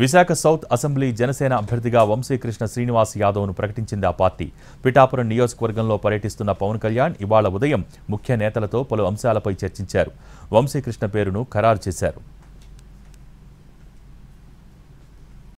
Visakha south assembly Janasena అభ్యర్థిగా వంశీకృష్ణ శ్రీనివాస్ యాదవ్ను ప్రకటించింది ఆ పార్టీ పిఠాపురం నియోజకవర్గంలో పర్యటిస్తున్న పవన్ కళ్యాణ్ ఇవాళ ఉదయం ముఖ్య నేతలతో పలు అంశాలపై చర్చించారు వంశీకృష్ణ పేరును ఖరారు చేశారు